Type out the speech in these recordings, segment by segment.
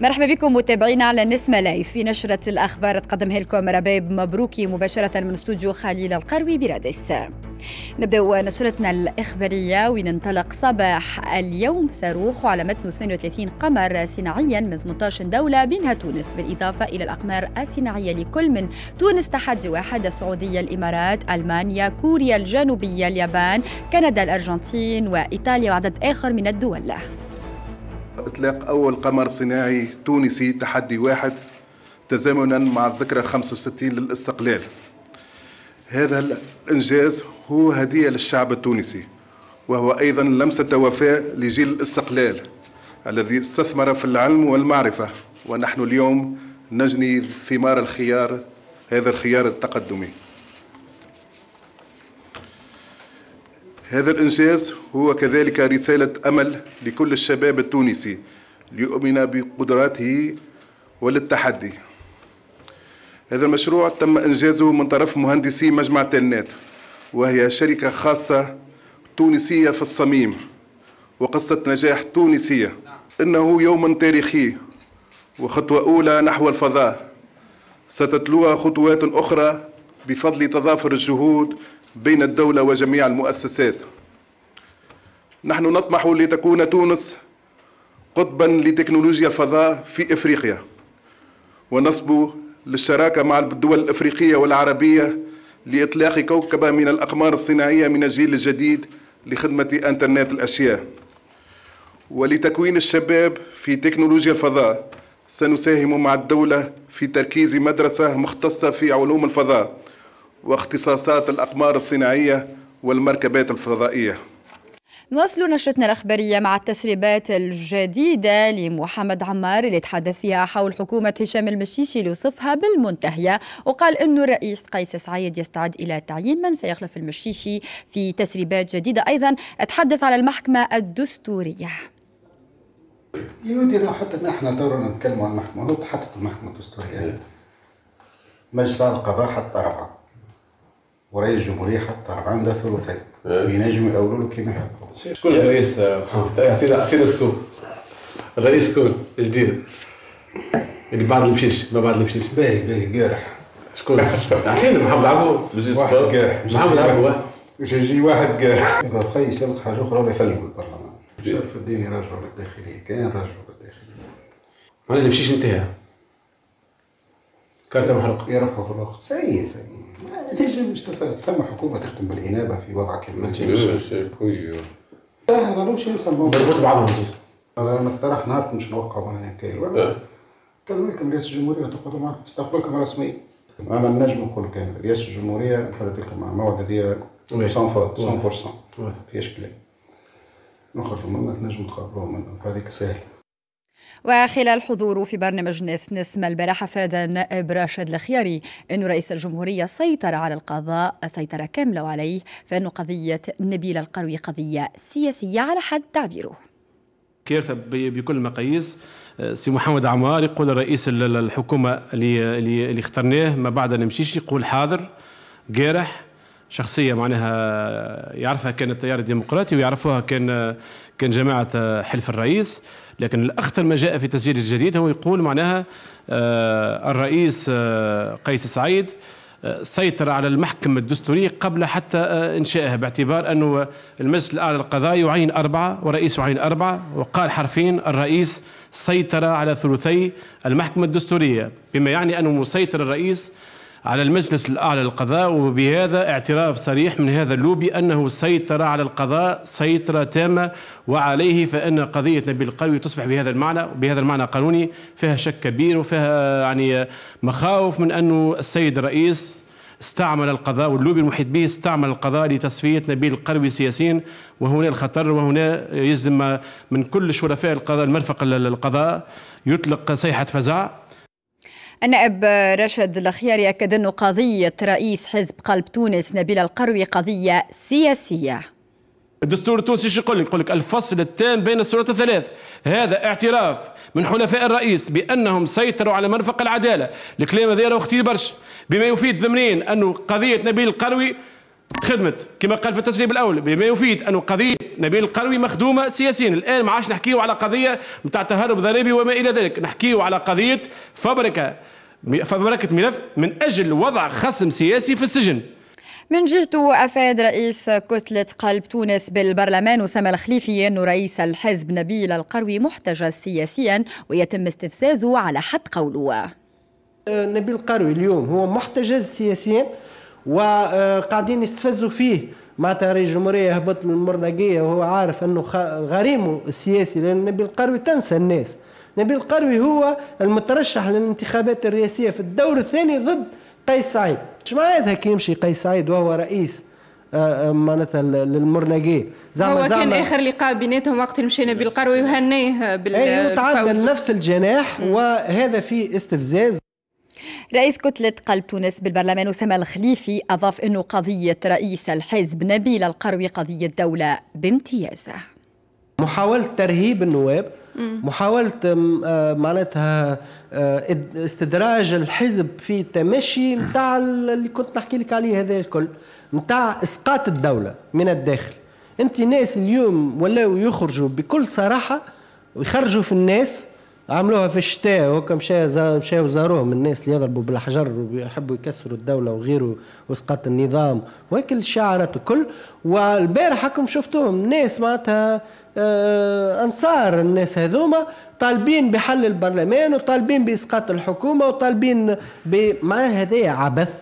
مرحبا بكم متابعينا على نسمة لايف في نشرة الأخبار تقدمها لكم ربيب مبروكي مباشرة من استوديو خليل القروي برادس نبدأ نشرتنا الإخبارية وننطلق صباح اليوم صاروخ على متن 38 قمر صناعيا من 18 دولة منها تونس بالإضافة إلى الأقمار الصناعية لكل من تونس تحدي واحد السعودية الإمارات ألمانيا كوريا الجنوبية اليابان كندا الأرجنتين وإيطاليا وعدد آخر من الدول إطلاق أول قمر صناعي تونسي تحدي واحد تزامنا مع الذكرى 65 للاستقلال هذا الإنجاز هو هدية للشعب التونسي وهو أيضا لمسة وفاء لجيل الاستقلال الذي استثمر في العلم والمعرفة ونحن اليوم نجني ثمار الخيار هذا الخيار التقدمي هذا الإنجاز هو كذلك رسالة أمل لكل الشباب التونسي ليؤمن بقدراته وللتحدي هذا المشروع تم إنجازه من طرف مهندسي مجمع تلنات وهي شركة خاصة تونسية في الصميم وقصة نجاح تونسية إنه يوم تاريخي وخطوة أولى نحو الفضاء ستتلوها خطوات أخرى بفضل تضافر الجهود بين الدولة وجميع المؤسسات نحن نطمح لتكون تونس قطبا لتكنولوجيا الفضاء في إفريقيا ونصب للشراكة مع الدول الإفريقية والعربية لإطلاق كوكبة من الأقمار الصناعية من الجيل الجديد لخدمة أنترنت الأشياء ولتكوين الشباب في تكنولوجيا الفضاء سنساهم مع الدولة في تركيز مدرسة مختصة في علوم الفضاء واختصاصات الأقمار الصناعية والمركبات الفضائية نواصل نشرتنا الأخبارية مع التسريبات الجديدة لمحمد عمار اللي تحدث فيها حول حكومة هشام المشيشي اللي وصفها بالمنتهية وقال أنه الرئيس قيس سعيد يستعد إلى تعيين من سيخلف المشيشي في تسريبات جديدة أيضا أتحدث على المحكمة الدستورية يودي لو حتى نحن دورنا نتكلم عن المحكمة هو تحطت المحكمة الدستورية مجلس القضاء حتى ربعة ورئيس الجمهوريه حتى عنده ثلثين إيه. ينجم يقولوا له كما يحبوا شكون الرئيس اعطينا اعطينا سكوب الرئيس شكون الجديد اللي بعد المشيش ما بعد المشيش باهي باهي قارح شكون اعطينا محمد عبو واحد قارح محمد عبو باش يجي واحد قارح خي سالك حاجه اخرى ولا يفلقوا البرلمان شرف الدين يرجعوا للداخليه كاين رجعوا للداخليه معناها مشيش انتهى كارت محروقه يروحوا في الوقت سيء سيء يجب تم حكومة تخدم بالإنابة في وضع كلمة لا هذا لوش ينسى الموضوع بس بعضهم هذا انا اقترح نهار مش نوقع انا أيوة. اه كان لكم رئيس الجمهورية تقعدوا معه استقبلكم رسميا اما النجم نقول كان رئيس الجمهورية نحدد لكم الموعد هذيا 100% 100% كلام نخرجوا منها نجم تقابلوها منها فهذيك سهله وخلال حضوره في برنامج نس نسمة البارحة أفاد النائب راشد الخياري أن رئيس الجمهورية سيطر على القضاء سيطرة كاملة عليه فأن قضية نبيل القروي قضية سياسية على حد تعبيره كارثة بكل المقاييس آه، سي محمد عمار يقول رئيس الحكومة اللي, اللي اخترناه ما بعد نمشيش يقول حاضر جارح شخصية معناها يعرفها كان التيار الديمقراطي ويعرفوها كان كان جماعة آه، حلف الرئيس لكن الأخطر ما جاء في التسجيل الجديد هو يقول معناها آه، الرئيس آه، قيس سعيد آه، سيطر على المحكمة الدستورية قبل حتى إنشائها باعتبار أنه المجلس الأعلى للقضاء يعين أربعة ورئيس يعين أربعة وقال حرفين الرئيس سيطر على ثلثي المحكمة الدستورية بما يعني أنه مسيطر الرئيس على المجلس الأعلى للقضاء وبهذا اعتراف صريح من هذا اللوبي أنه سيطر على القضاء سيطرة تامة وعليه فإن قضية نبيل القروي تصبح بهذا المعنى بهذا المعنى قانوني فيها شك كبير وفيها يعني مخاوف من أنه السيد الرئيس استعمل القضاء واللوبي المحيط به استعمل القضاء لتصفية نبيل القروي سياسيا وهنا الخطر وهنا يلزم من كل شرفاء القضاء المرفق القضاء يطلق صيحة فزع النائب رشد الخياري أكد أن قضية رئيس حزب قلب تونس نبيل القروي قضية سياسية الدستور التونسي شو يقول لك؟ يقول لك الفصل التام بين السورة الثلاث، هذا اعتراف من حلفاء الرئيس بانهم سيطروا على مرفق العدالة، الكلام هذا اختي برشا، بما يفيد ضمنين انه قضية نبيل القروي خدمت كما قال في التسريب الاول بما يفيد ان قضيه نبيل القروي مخدومه سياسيا الان ما عادش نحكيو على قضيه نتاع تهرب ضريبي وما الى ذلك نحكيو على قضيه فبركه فبركه ملف من اجل وضع خصم سياسي في السجن من جهته أفاد رئيس كتلة قلب تونس بالبرلمان أسامة الخليفي أن رئيس الحزب نبيل القروي محتجز سياسيا ويتم استفزازه على حد قوله نبيل القروي اليوم هو محتجز سياسيا وقاعدين يستفزوا فيه مع رئيس الجمهورية هبط للمرنقية وهو عارف أنه غريمه السياسي لأن نبيل القروي تنسى الناس نبيل القروي هو المترشح للانتخابات الرئاسية في الدور الثاني ضد قيس سعيد شو معناتها كي يمشي قيس سعيد وهو رئيس آه، آه، معناتها للمرنقي زعما هو كان اخر لقاء بيناتهم وقت اللي مشينا بالقروي وهنيه بال أيوه تعدل نفس الجناح وهذا فيه استفزاز رئيس كتلة قلب تونس بالبرلمان أسامة الخليفي أضاف أنه قضية رئيس الحزب نبيل القروي قضية دولة بامتياز محاولة ترهيب النواب محاولة آه، معناتها آه، استدراج الحزب في تمشي نتاع اللي كنت نحكي لك عليه هذا الكل نتاع إسقاط الدولة من الداخل أنت ناس اليوم ولاو يخرجوا بكل صراحة ويخرجوا في الناس عملوها في الشتاء وكم مشاو زاروهم الناس اللي يضربوا بالحجر ويحبوا يكسروا الدوله وغيره وسقط النظام وهيك الشعارات الكل والبارح حكم شفتوهم ناس معناتها آه انصار الناس هذوما طالبين بحل البرلمان وطالبين باسقاط الحكومه وطالبين مع هذا عبث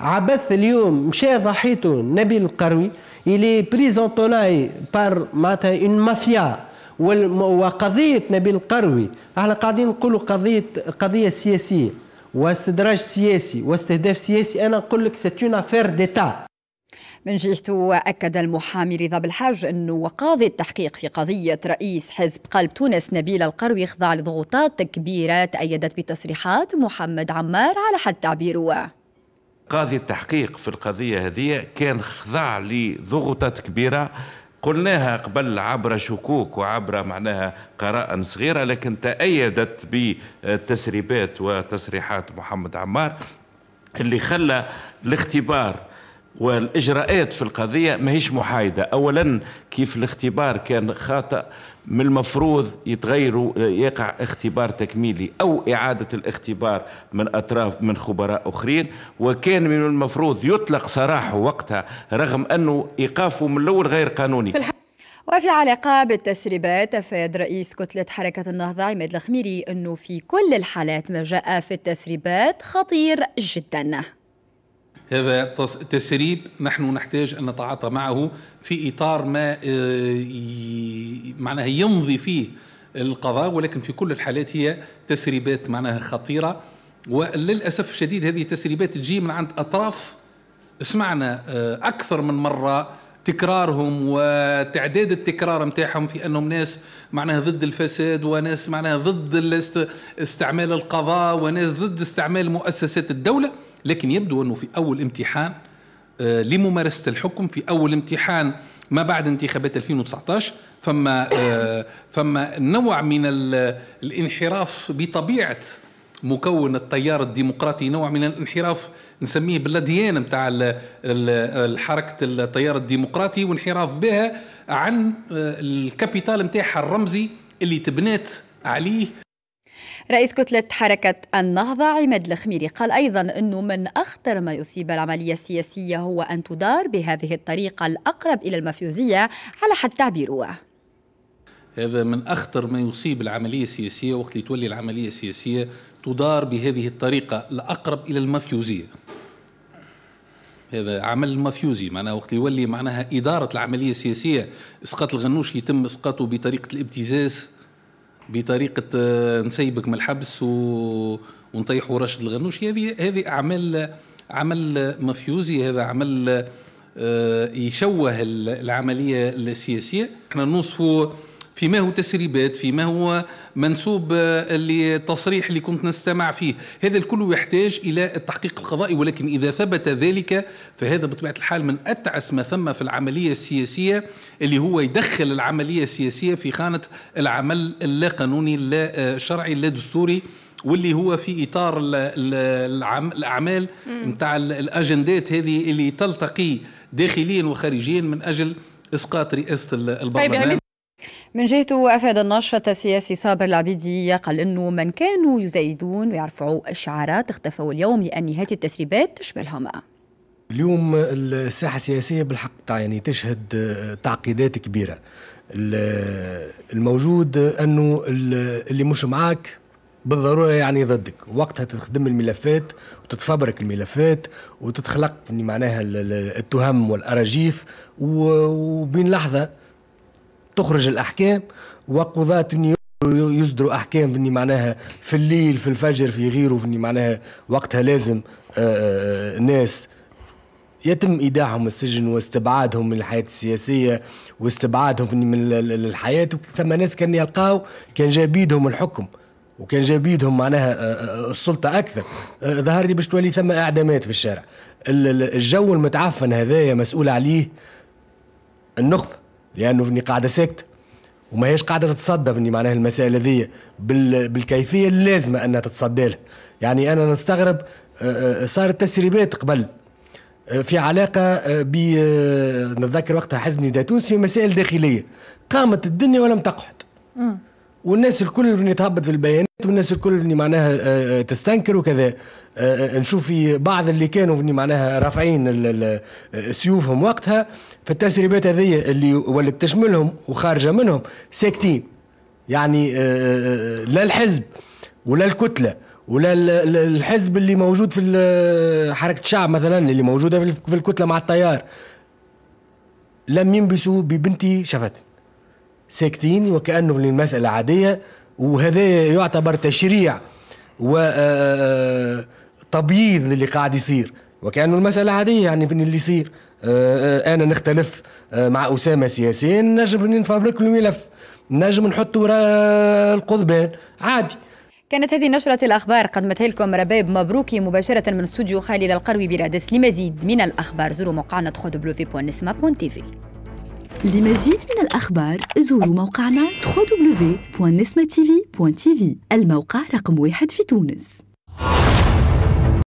عبث اليوم مشى ضحيته نبيل القروي اللي بريزونتوناي بار معناتها اون مافيا وقضية نبيل القروي احنا قاعدين نقولوا قضية قضية سياسية واستدراج سياسي واستهداف سياسي أنا نقول لك ستون أفير ديتا من جهته أكد المحامي رضا بالحاج أنه وقاضي التحقيق في قضية رئيس حزب قلب تونس نبيل القروي خضع لضغوطات كبيرة تأيدت بتصريحات محمد عمار على حد تعبيره قاضي التحقيق في القضية هذه كان خضع لضغوطات كبيرة قلناها قبل عبر شكوك وعبر معناها قراءة صغيرة لكن تأيدت بتسريبات وتصريحات محمد عمار اللي خلى الاختبار والاجراءات في القضيه ماهيش محايده اولا كيف الاختبار كان خاطئ من المفروض يتغيروا يقع اختبار تكميلي او اعاده الاختبار من اطراف من خبراء اخرين وكان من المفروض يطلق سراحه وقتها رغم انه ايقافه من الاول غير قانوني وفي علاقة بالتسريبات أفاد رئيس كتلة حركة النهضة عماد الخميري أنه في كل الحالات ما جاء في التسريبات خطير جداً هذا تسريب نحن نحتاج أن نتعاطى معه في إطار ما آه، معناها يمضي فيه القضاء ولكن في كل الحالات هي تسريبات معناها خطيرة وللأسف الشديد هذه التسريبات تجي من عند أطراف سمعنا آه، أكثر من مرة تكرارهم وتعداد التكرار نتاعهم في انهم ناس معناها ضد الفساد وناس معناها ضد استعمال القضاء وناس ضد استعمال مؤسسات الدوله لكن يبدو أنه في أول امتحان آه، لممارسة الحكم في أول امتحان ما بعد انتخابات 2019 فما آه، فما نوع من الانحراف بطبيعة مكون التيار الديمقراطي نوع من الانحراف نسميه باللديان نتاع حركة التيار الديمقراطي وانحراف بها عن آه، الكابيتال نتاعها الرمزي اللي تبنات عليه رئيس كتلة حركة النهضة عماد الخميري قال أيضا أنه من أخطر ما يصيب العملية السياسية هو أن تدار بهذه الطريقة الأقرب إلى المفيوزية على حد تعبيره هذا من أخطر ما يصيب العملية السياسية وقت اللي تولي العملية السياسية تدار بهذه الطريقة الأقرب إلى المفيوزية هذا عمل مافيوزي معناها وقت يولي معناها إدارة العملية السياسية إسقاط الغنوش يتم إسقاطه بطريقة الابتزاز بطريقه آه، نسيبك من الحبس و... ونطيحوا راشد الغنوشي هذه هذه اعمال عمل مافيوزي هذا عمل آه، يشوه العمليه السياسيه احنا نوصفه فيما هو تسريبات فيما هو منسوب آه، التصريح اللي كنت نستمع فيه هذا الكل يحتاج إلى التحقيق القضائي ولكن إذا ثبت ذلك فهذا بطبيعة الحال من أتعس ما ثم في العملية السياسية اللي هو يدخل العملية السياسية في خانة العمل اللا قانوني اللا آه، شرعي اللا دستوري واللي هو في اطار الاعمال نتاع الاجندات هذه اللي تلتقي داخليا وخارجيا من اجل اسقاط رئاسه البرلمان طيب، يعني من جهته أفاد الناشط السياسي صابر العبيدي يقل أنه من كانوا يزايدون ويرفعوا الشعارات اختفوا اليوم لأن هذه التسريبات تشملهم اليوم الساحة السياسية بالحق يعني تشهد آه، تعقيدات كبيرة الموجود أنه اللي مش معاك بالضروره يعني ضدك وقتها تخدم الملفات وتتفبرك الملفات وتتخلق يعني معناها التهم والاراجيف وبين لحظه تخرج الاحكام وقضاة يصدروا احكام بني معناها في الليل في الفجر في غيره بني معناها وقتها لازم آه، آه، ناس يتم ايداعهم السجن واستبعادهم من الحياه السياسيه واستبعادهم من الحياه ثم ناس كان يلقاو كان جابيدهم الحكم وكان جابيدهم معناها آه، السلطه اكثر ظهر لي باش تولي ثم اعدامات في الشارع الجو المتعفن هذايا مسؤول عليه النخبه لانه اني قاعده ساكته وما هيش قاعده تتصدى اني معناها المسائل هذه بالكيفيه اللازمه انها تتصدى لها يعني انا نستغرب آه، آه، صارت تسريبات قبل آه، في علاقة ب نتذكر وقتها حزب نداء تونسي في مسائل داخلية قامت الدنيا ولم تقعد والناس الكل اللي تهبط في البيانات والناس الكل اللي معناها آه، آه، تستنكر وكذا آه، نشوف في بعض اللي كانوا اللي معناها رافعين سيوفهم وقتها في التسريبات هذه اللي ولت تشملهم وخارجه منهم ساكتين يعني لا الحزب ولا الكتله ولا الحزب اللي موجود في حركه الشعب مثلا اللي موجوده في الكتله مع التيار لم ينبسوا ببنتي شفتني ساكتين وكأنه المسألة عادية وهذا يعتبر تشريع وتبييض آه، آه، للي قاعد يصير وكأنه المسألة عادية يعني اللي يصير آه، أنا نختلف مع أسامة سياسيا نجم نفبرك له ملف نجم نحط وراء القضبان عادي كانت هذه نشرة الأخبار قدمتها لكم رباب مبروكي مباشرة من استوديو خالد القروي برادس لمزيد من الأخبار زوروا موقعنا تيفي لمزيد من الأخبار زوروا موقعنا www.nesmatv.tv الموقع رقم واحد في تونس